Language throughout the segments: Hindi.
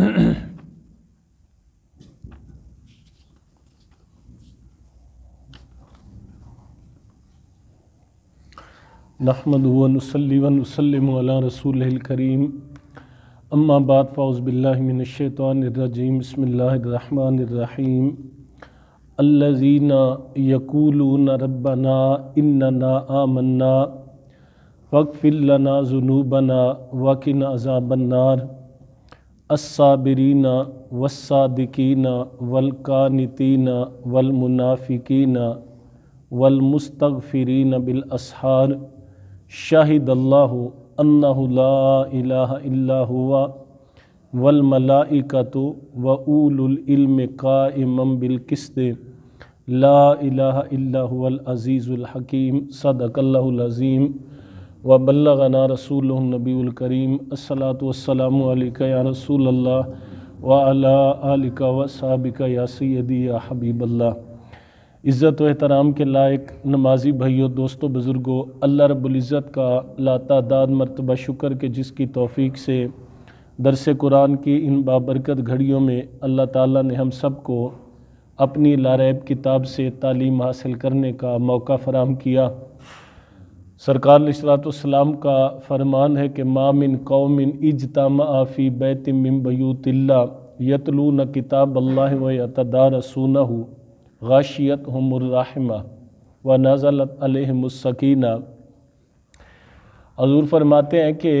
नहमद वनसलीवनसलम रसूल करीम अम्मा बाद फ़ाउज़बिल्लिमिनशैतरजीम बसमीम अल्लज़ीना यकूलून रब्बना इन्नना आमन्ना वक़फ़िलना जुनूबना वकिन अज़ाबन्नार अस्साबरीना वसादिकीना वलकानतीना वलमुनाफिकीना वलमुस्तफ़रीन बिलअसहार शाहिदल्लाह अल्लाह वलमलाइकत व ऊलम कामम बिलकस्त ला अज़ीज़ुल हकीम सदकल्लाज़ीम व बल्लना रसूल नबीकरीम या रसूल अल्लाह व अलिका व या सैदी या हबीबल्ला इज़्ज़त व के लायक नमाजी भाइयों दोस्तों बुज़ुर्गों अल्लाह रब्ज़त का लातादाद मरतबा शुक्र के जिसकी तोफ़ी से दरस कुरान की इन बाबरकत घड़ियों में अल्लाह ताला ने हम सब को अपनी लारैब किताब से तालीम हासिल करने का मौका फ़राम किया सरकार सलाम का फरमान है कि मामिन कौमिन इजतम आफ़ी बैतम बयूतिल्ला यतलू न किताब अल्लाह वतदार रसून गाशियत हमरहमा व नज़लत अलहमसकीना हजूर फरमाते हैं कि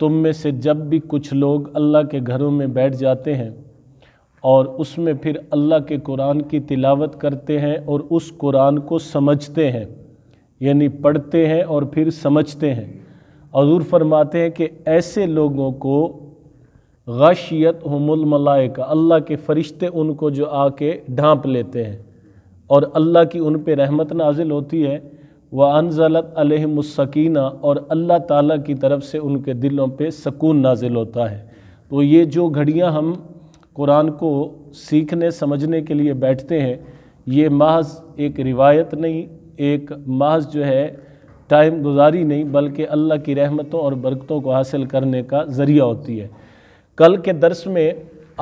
तुम में से जब भी कुछ लोग अल्लाह के घरों में बैठ जाते हैं और उसमें फिर अल्लाह के कुरान की तिलावत करते हैं और उस कुरान को समझते हैं यानी पढ़ते हैं और फिर समझते हैं अजूर फरमाते हैं कि ऐसे लोगों को गशियत हमल अल्लाह के फ़रिश्ते उनको जो आके ढांप लेते हैं और अल्लाह की उन पर रहमत नाजिल होती है व अनजलत अलहमसकीना और अल्लाह ताला की तरफ से उनके दिलों पे सकून नाजिल होता है तो ये जो घड़ियाँ हम कुरान को सीखने समझने के लिए बैठते हैं ये महज एक रिवायत नहीं एक महज जो है टाइम गुजारी नहीं बल्कि अल्लाह की रहमतों और बरकतों को हासिल करने का ज़रिया होती है कल के दर्स में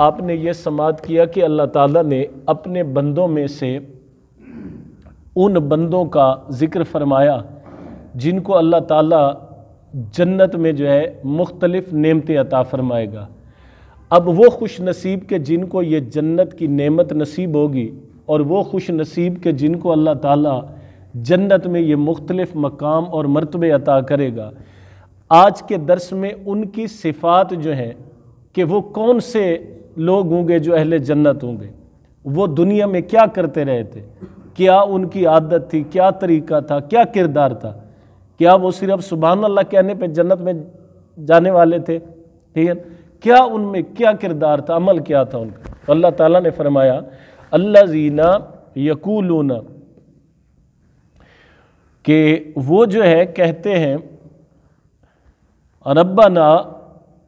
आपने ये समात किया कि अल्लाह ताला ने अपने बंदों में से उन बंदों का ज़िक्र फरमाया जिनको अल्लाह ताला जन्नत में जो है मुख्तलिफ़ नेमतें अता फरमाएगा अब वो खुश नसीब के जिनको ये जन्नत की नेमत नसीब होगी और वो खुश नसीब के जिनको अल्लाह ताला जन्नत में ये मुख्तलिफ़ मकाम और मरतबे अता करेगा आज के दर्स में उनकी सिफ़ात जो हैं कि वो कौन से लोग होंगे जो अहले जन्नत होंगे वो दुनिया में क्या करते रहे थे क्या उनकी आदत थी क्या तरीका था क्या किरदार था क्या वो सिर्फ सुबहान अल्लाह कहने पे जन्नत में जाने वाले थे ठीक है क्या उनमें क्या किरदार था अमल क्या था उनका तो अल्लाह ताला ने फरमाया अल्लाह जीना यकूलूना कि वो जो है कहते हैं रब्बा ना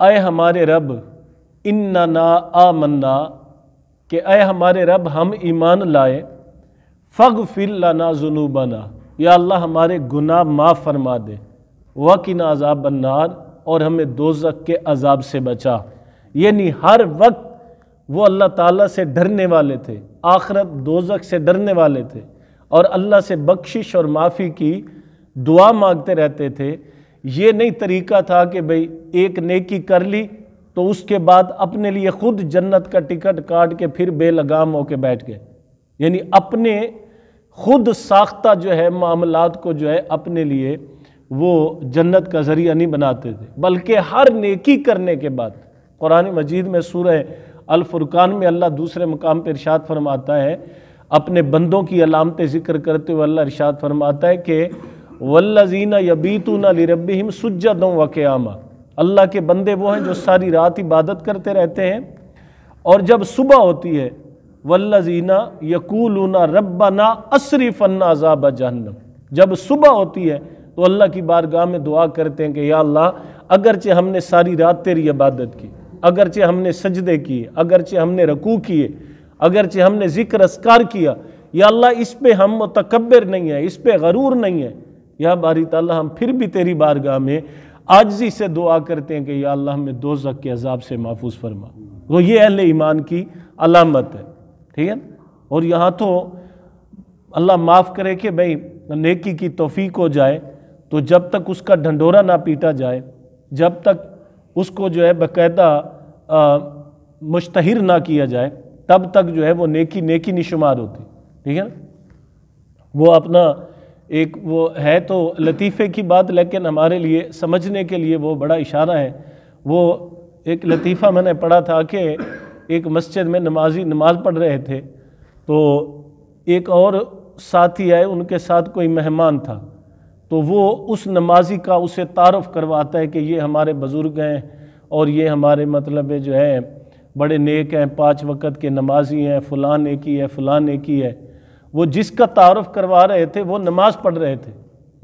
अय हमारे रब इन्ना ना आमन्ना कि अय हमारे रब हम ईमान लाए फ़ग फिर फिल्लाना जुनूबाना या अल्लाह हमारे गुनाह माफ़ फरमा दे ना अजाब बन्नार और हमें दोजक के अजाब से बचा यानी हर वक्त वो अल्लाह ताला से डरने वाले थे आखरत दोजक से डरने वाले थे और अल्लाह से बख्शिश और माफ़ी की दुआ मांगते रहते थे ये नहीं तरीका था कि भाई एक नेकी कर ली तो उसके बाद अपने लिए खुद जन्नत का टिकट काट के फिर बेलगाम होके बैठ गए यानी अपने खुद साख्ता जो है मामलात को जो है अपने लिए वो जन्नत का ज़रिया नहीं बनाते थे बल्कि हर नेकी करने के बाद कुरान मजीद में सूरह अल फुरकान में अल्लाह दूसरे मकाम पर इर्शाद फरमाता है अपने बंदों की अलामतें जिक्र करते हुए अल्लाह इरशाद फरमाता है कि वल्लजीना यबीतूना लिरबिहिम सुजदों वक़्यामा अल्लाह के बंदे वो हैं जो सारी रात इबादत करते रहते हैं और जब सुबह होती है वल्लजीना यकूलूना रब्बना असरी फन्ना अजाब जहन्नम जब सुबह होती है तो अल्लाह की बारगाह में दुआ करते हैं कि या अल्लाह अगरचे हमने सारी रात तेरी इबादत की अगरचे हमने सजदे किए अगरचे हमने रकू किए अगरचे हमने जिक्र असकार किया या अल्लाह इस पे हम मुतकबर नहीं है इस पे गरूर नहीं है या बारी ताला हम फिर भी तेरी बारगाह में आजी से दुआ करते हैं कि या अल्लाह हमें दो जक के अजाब से महफूज फरमा वो तो ये अहल ईमान की अलामत है ठीक है और यहाँ तो अल्लाह माफ़ करे कि भाई नेकी की तोफ़ीक हो जाए तो जब तक उसका ढंडोरा ना पीटा जाए जब तक उसको जो है बाकायदा मुश्तहर ना किया जाए तब तक जो है वो नेकी नेकी निशुमार होती ठीक है ना वो अपना एक वो है तो लतीफ़े की बात लेकिन हमारे लिए समझने के लिए वो बड़ा इशारा है वो एक लतीफ़ा मैंने पढ़ा था कि एक मस्जिद में नमाजी नमाज पढ़ रहे थे तो एक और साथी आए उनके साथ कोई मेहमान था तो वो उस नमाजी का उसे तारफ़ करवाता है कि ये हमारे बुज़ुर्ग हैं और ये हमारे मतलब जो है बड़े नेक हैं पाँच वक़्त के नमाजी हैं फ़लाँ नेकी है फ़लाँ नेकी है वो जिसका तारफ़ करवा रहे थे वो नमाज़ पढ़ रहे थे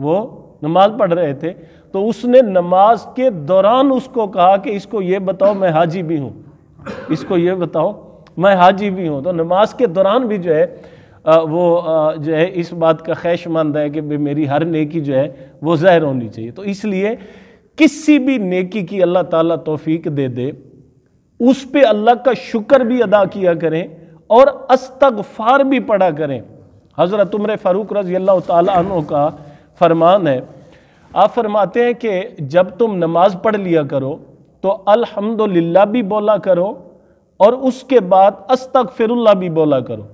वो नमाज़ पढ़ रहे थे तो उसने नमाज के दौरान उसको कहा कि इसको ये बताओ मैं हाजी भी हूँ इसको ये बताओ मैं हाजी भी हूँ तो नमाज के दौरान भी जो है आ, वो आ, जो है इस बात का खैशमंद है कि मेरी हर नेकी जो है वो ज़हर होनी चाहिए तो इसलिए किसी भी नेकी की अल्लाह ताला तौफीक दे दे उस पर अल्लाह का शुक्र भी अदा किया करें और अस्तगफार भी पढ़ा करें हज़रत उम्र फ़ारूक रजी अल्लाह तु का फरमान है आप फरमाते हैं कि जब तुम नमाज पढ़ लिया करो तो अल्हम्दुलिल्लाह भी बोला करो और उसके बाद अस्तगफिरुल्लाह भी बोला करो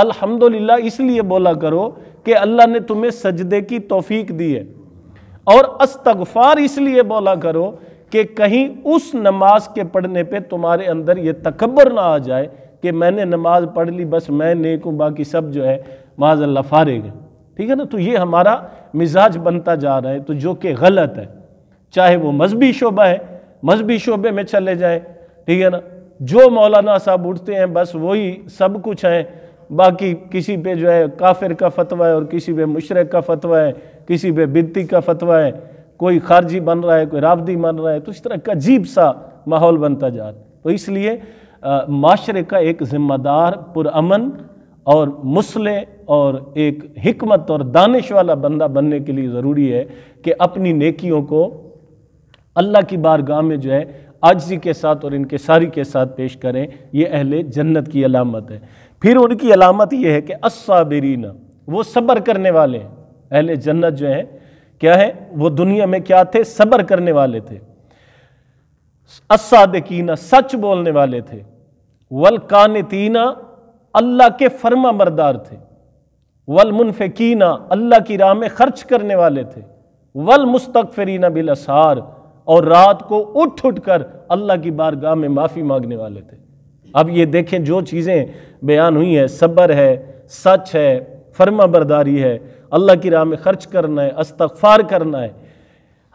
अल्हम्दुलिल्लाह इसलिए बोला करो कि अल्लाह ने तुम्हें सजदे की तोफ़ी दी है और अस्तगफार इसलिए बोला करो कि कहीं उस नमाज के पढ़ने पे तुम्हारे अंदर ये तकबर ना आ जाए कि मैंने नमाज पढ़ ली बस मैं नेक हूँ बाकी सब जो है माजल्ला फारेग ठीक है ना तो ये हमारा मिजाज बनता जा रहा है तो जो कि गलत है चाहे वो मजहबी शोबा है मजहबी शोबे में चले जाए ठीक है ना जो मौलाना साहब उठते हैं बस वही सब कुछ हैं बाकी किसी पे जो है काफिर का फतवा है और किसी पे मुशरक का फतवा है किसी पे बिद्ती का फतवा है कोई खारजी बन रहा है कोई राबदी बन रहा है तो इस तरह का अजीब सा माहौल बनता जा रहा है तो इसलिए माशरे का एक ज़िम्मेदार पुरमन और मुसले और एक हमत और दानिश वाला बंदा बनने के लिए ज़रूरी है कि अपनी नेकियों को अल्लाह की बारगाह में जो है आजजी के साथ और इनके सारी के साथ पेश करें ये अहले जन्नत की अलामत है फिर उनकी अलामत ये है कि असाबरीना वो सब्र करने वाले अहले जन्नत जो है क्या है वो दुनिया में क्या थे सब्र करने वाले थे असादकीना सच बोलने वाले थे वल तीना अल्लाह के फर्मा मरदार थे वल मुनफिकीना अल्लाह की राह में खर्च करने वाले थे वल मुस्तकफरीना बिल असार और रात को उठ उठ कर अल्लाह की बारगाह में माफ़ी मांगने वाले थे अब ये देखें जो चीज़ें बयान हुई हैं सब्र है सच है फर्मा बरदारी है अल्लाह की राह में खर्च करना है अस्तफ़ार करना है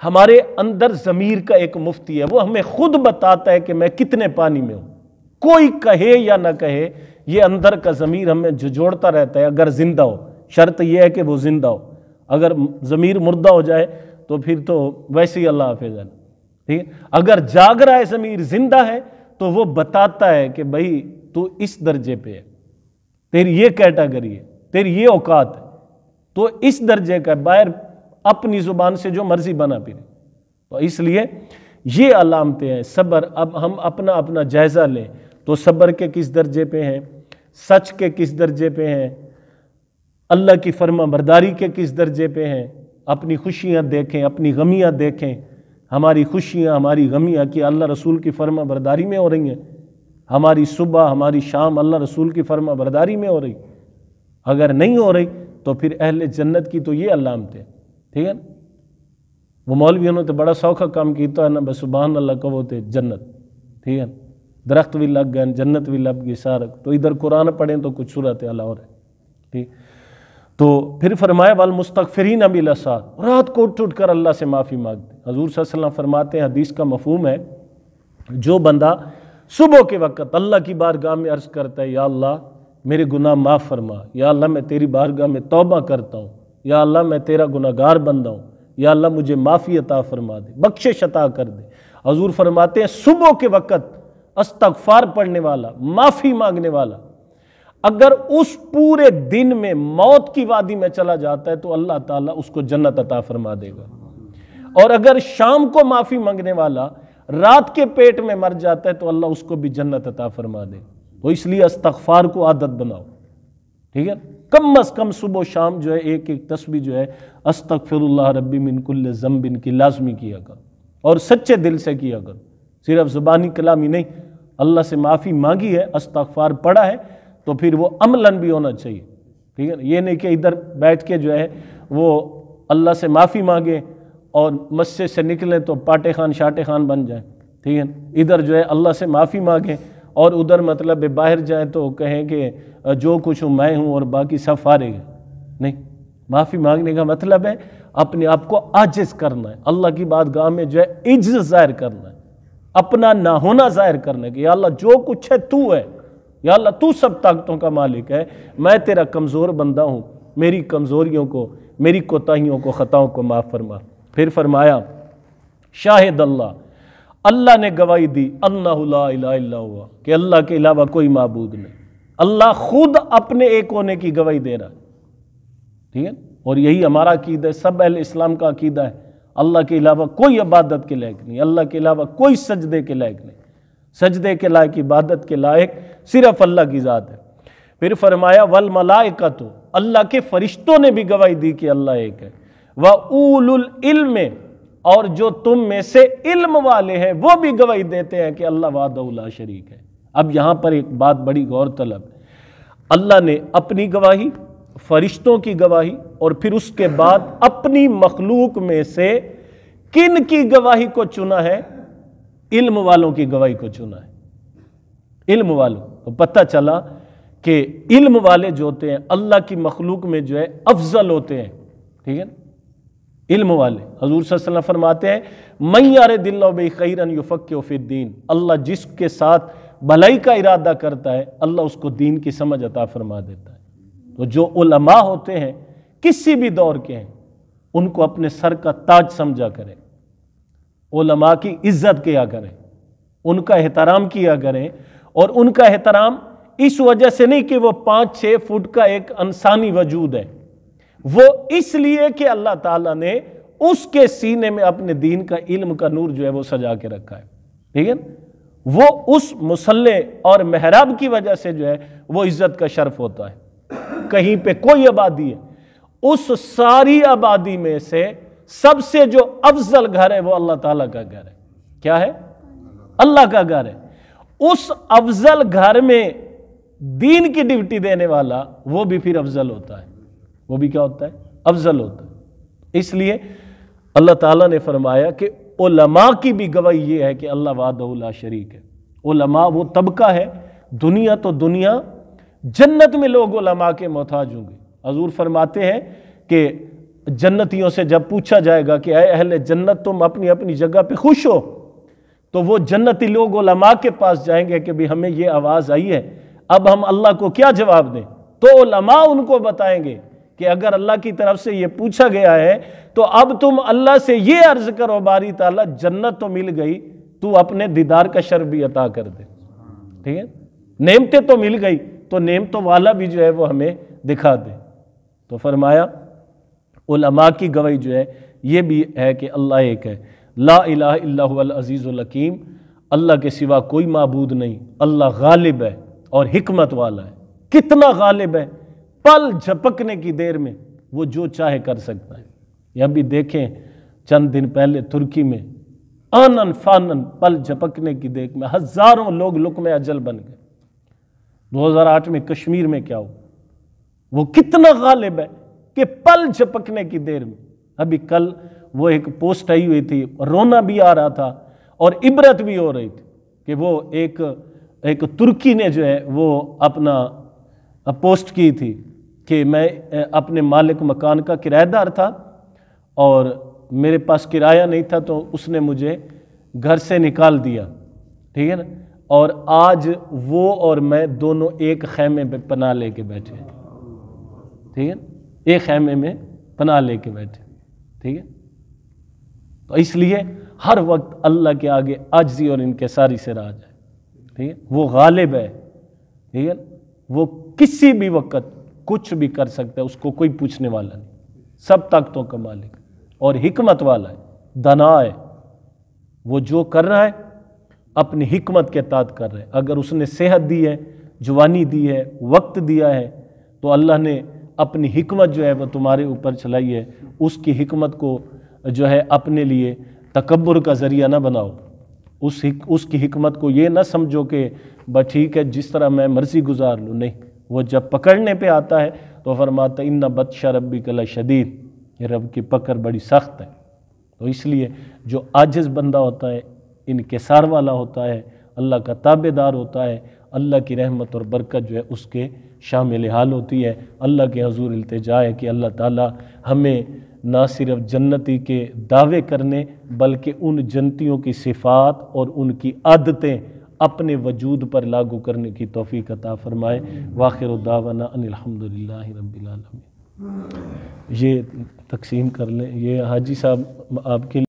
हमारे अंदर ज़मीर का एक मुफ्ती है वो हमें खुद बताता है कि मैं कितने पानी में हूँ कोई कहे या ना कहे ये अंदर का ज़मीर हमें जोड़ता रहता है अगर ज़िंदा हो शर्त यह है कि वो ज़िंदा हो अगर ज़मीर मुर्दा हो जाए तो फिर तो वैसे ही अल्लाह हाफिज है ठीक है अगर जाग रहा है ज़मीर ज़िंदा है तो वो बताता है कि भाई तू इस दर्जे पे है तेरी ये कैटेगरी है तेरी ये औकात है तो इस दर्जे का बाहर अपनी ज़ुबान से जो मर्ज़ी बना फिर तो इसलिए ये अलामतें हैं सब्र अब हम अपना अपना जायज़ा लें तो सब्र के किस दर्जे पे हैं सच के किस दर्जे पे हैं अल्लाह की फर्मा बरदारी के किस दर्जे पे हैं अपनी खुशियाँ देखें अपनी गमियाँ देखें हमारी खुशियाँ हमारी गमियाँ कि अल्लाह रसूल की फर्मा बरदारी में हो रही हैं हमारी सुबह हमारी शाम अल्लाह रसूल की फर्मा बरदारी में हो रही है अगर नहीं हो रही तो फिर अहल जन्नत की तो ये अलामत थे ठीक है ना वो मौलवी उन्होंने तो बड़ा सौखा काम किया तो ना बस सुबह अल्लाह कहो थे तो जन्नत ठीक है दरख्त भी लग गए जन्नत भी लग गई सारक तो इधर कुरान पढ़ें तो कुछ सूरत अला और है ठीक तो फिर फरमाया वाल मुस्तफ़रीन अबी लसाद रात को उठ उठ कर अल्लाह से माफ़ी मांगते हजूर सल्लाम फरमाते हैं हदीस का मफहम है जो बंदा सुबह के वक्त अल्लाह की गाह में अर्ज़ करता है या अल्लाह मेरे गुनाह माफ़ फरमा या अल्लाह मैं तेरी बारगाह में तौबा करता हूँ या अल्लाह मैं तेरा गुनागार बंदा हूँ या अल्लाह मुझे माफ़ी अता फरमा दे बख्शिश अता कर दे हजूर फरमाते हैं सुबह के वक़्त अस्तगफार पढ़ने वाला माफ़ी मांगने वाला अगर उस पूरे दिन में मौत की वादी में चला जाता है तो अल्लाह ताला उसको जन्नत अता फरमा देगा और अगर शाम को माफ़ी मांगने वाला रात के पेट में मर जाता है तो अल्लाह उसको भी जन्नत अता फरमा देगा तो इसलिए अस्तगफार को आदत बनाओ ठीक है कम अज़ कम सुबह शाम जो है एक एक तस्वीर जो है अस्तगफिरुल्लाह रब्बी मिनकुल्ल ज़म बिन की लाजमी किया कर और सच्चे दिल से किया कर सिर्फ ज़ुबानी कलामी नहीं अल्लाह से माफ़ी मांगी है अस्तगफार पढ़ा है तो फिर वो अमलन भी होना चाहिए ठीक है ये नहीं कि इधर बैठ के जो है वो अल्लाह से माफ़ी मांगे और मस्जिद से निकलें तो पाटे खान शाटे खान बन जाए ठीक है इधर जो है अल्लाह से माफ़ी मांगे और उधर मतलब बाहर जाए तो कहें कि जो कुछ हूँ मैं हूँ और बाकी सब फारिग नहीं माफ़ी मांगने का मतलब है अपने आप को आजिज करना है अल्लाह की बात गाह में जो है इज्ज ज़ाहिर करना है अपना ना होना ज़ाहिर करना है कि अल्लाह जो कुछ है तू है या अल्लाह तू सब ताकतों का मालिक है मैं तेरा कमज़ोर बंदा हूँ मेरी कमज़ोरियों को मेरी कोताहियों को ख़ताओं को माफ़ फरमा फिर फरमाया शाहिद अल्लाह अल्लाह ने गवाही दी अल्लाह कि अल्लाह के अलावा कोई महबूद नहीं अल्लाह खुद अपने एक होने की गवाही दे रहा है ठीक है और यही हमारा अकीद है सब अल इस्लाम का अकीदा है अल्लाह के अलावा कोई इबादत के लायक नहीं अल्लाह के अलावा कोई सजदे के लायक नहीं सजदे के लायक इबादत के लायक सिर्फ अल्लाह की ज़ात है फिर फरमाया वल मलाइका तो अल्लाह के फरिश्तों ने भी गवाही दी कि अल्लाह एक है वह उल इल्म और जो तुम में से इल्म वाले हैं वो भी गवाही देते हैं कि अल्लाह उला शरीक है अब यहाँ पर एक बात बड़ी गौर तलब अल्लाह ने अपनी गवाही फरिश्तों की गवाही और फिर उसके बाद अपनी मखलूक में से किन की गवाही को चुना है इल्म वालों की गवाही को चुना है इल्म वालों तो पता चला कि इल्म वाले जो होते हैं अल्लाह की मखलूक में जो है अफजल होते हैं ठीक है ना इल्म वाले हजूर सल्लल्लाहु फरमाते हैं मैार दिल खैरन युफ़क़ीन अल्लाह जिसके साथ भलाई का इरादा करता है अल्लाह उसको दीन की समझ अता फरमा देता है तो जो उलमा होते हैं किसी भी दौर के हैं उनको अपने सर का ताज समझा करें उलमा की इज्जत किया करें उनका एहतराम किया करें और उनका एहतराम इस वजह से नहीं कि वो पाँच छः फुट का एक इंसानी वजूद है वो इसलिए कि अल्लाह ताला ने उसके सीने में अपने दीन का इल्म का नूर जो है वो सजा के रखा है ठीक है वो उस मुसल्ले और मेहराब की वजह से जो है वो इज्जत का शर्फ होता है कहीं पे कोई आबादी है उस सारी आबादी में से सबसे जो अफजल घर है वो अल्लाह ताला का घर है क्या है अल्लाह का घर है उस अफजल घर में दीन की ड्यूटी देने वाला वो भी फिर अफजल होता है वो भी क्या होता है अफजल होता है इसलिए अल्लाह ताला ने फरमाया कि उलमा की भी गवाही ये है कि अल्लाह वादला शरीक है उलमा वो तबका है दुनिया तो दुनिया जन्नत में लोग उलमा के मोहताज होंगे हजूर फरमाते हैं कि जन्नतियों से जब पूछा जाएगा कि अय अहल जन्नत तुम अपनी अपनी जगह पे खुश हो तो वो जन्नती लोग उलमा के पास जाएंगे कि भाई हमें ये आवाज़ आई है अब हम अल्लाह को क्या जवाब दें तो उलमा उनको बताएंगे कि अगर अल्लाह की तरफ से ये पूछा गया है तो अब तुम अल्लाह से ये अर्ज करो बारी ताला जन्नत तो मिल गई तू अपने दीदार का शर भी अता कर दे ठीक है नेमते तो मिल गई तो नेमतों वाला भी जो है वो हमें दिखा दे तो फरमाया उलमा की गवाही जो है ये भी है कि अल्लाह एक है ला अज़ीज़ुल्लकीम अल्लाह के सिवा कोई मबूद नहीं अल्लाह गालिब है और हमत वाला है कितना गालिब है पल झपकने की देर में वो जो चाहे कर सकता है यह भी देखें चंद दिन पहले तुर्की में आनन फानन पल झपकने की देख में हजारों लोग लुक में अजल बन गए 2008 में कश्मीर में क्या हुआ वो कितना गालिब है कि पल झपकने की देर में अभी कल वो एक पोस्ट आई हुई थी रोना भी आ रहा था और इबरत भी हो रही थी कि वो एक एक तुर्की ने जो है वो अपना पोस्ट की थी कि मैं अपने मालिक मकान का किराएदार था और मेरे पास किराया नहीं था तो उसने मुझे घर से निकाल दिया ठीक है ना और आज वो और मैं दोनों एक खैमे पे पना लेके बैठे ठीक है एक खैमे में पना लेके बैठे ठीक है तो इसलिए हर वक्त अल्लाह के आगे आजी और इनके सारी से राज है ठीक है वो गालिब है ठीक है वो किसी भी वक्त कुछ भी कर सकता है उसको कोई पूछने वाला नहीं सब ताकतों का मालिक और हिकमत वाला है दना है वो जो कर रहा है अपनी हिकमत के तहत कर रहा है अगर उसने सेहत दी है जवानी दी है वक्त दिया है तो अल्लाह ने अपनी हिकमत जो है वह तुम्हारे ऊपर चलाई है उसकी हिकमत को जो है अपने लिए तकबर का ज़रिया ना बनाओ उस हिक, उसकी हिकमत को ये ना समझो कि ब ठीक है जिस तरह मैं मर्ज़ी गुजार लूँ नहीं वो जब पकड़ने पे आता है तो फरमाता इन बदशा रबी कला शदीद ये रब की पकड़ बड़ी सख्त है तो इसलिए जो आजिज़ बंदा होता है सार वाला होता है अल्लाह का ताबेदार होता है अल्लाह की रहमत और बरकत जो है उसके शामिल हाल होती है अल्लाह के हजूर अल्तजा है कि अल्लाह ताला हमें ना सिर्फ जन्नती के दावे करने बल्कि उन जन्तियों की सिफात और उनकी आदतें अपने वजूद पर लागू करने की तोफ़ी अता फ़रमाए वाखिर दावाना अनिलहमदिल्ला रबीआलमी ये तकसीम कर लें ये हाजी साहब आपके